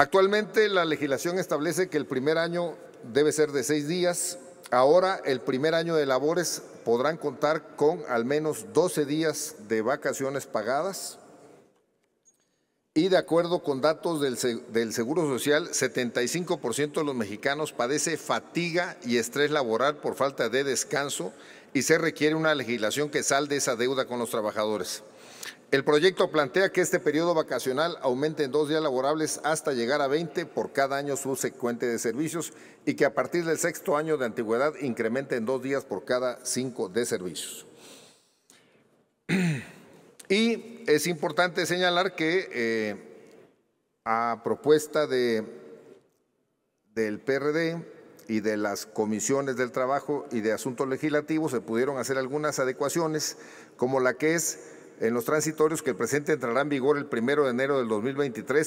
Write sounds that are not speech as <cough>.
Actualmente la legislación establece que el primer año debe ser de seis días. Ahora el primer año de labores podrán contar con al menos 12 días de vacaciones pagadas y de acuerdo con datos del, Seguro Social, 75% de los mexicanos padece fatiga y estrés laboral por falta de descanso y se requiere una legislación que salde esa deuda con los trabajadores. El proyecto plantea que este periodo vacacional aumente en dos días laborables hasta llegar a 20 por cada año subsecuente de servicios y que a partir del sexto año de antigüedad incremente en dos días por cada cinco de servicios. <clears throat> Y es importante señalar que eh, a propuesta de, del PRD, y de las comisiones del trabajo y de asuntos legislativos se pudieron hacer algunas adecuaciones, como la que es en los transitorios que el presente entrará en vigor el primero de enero del 2023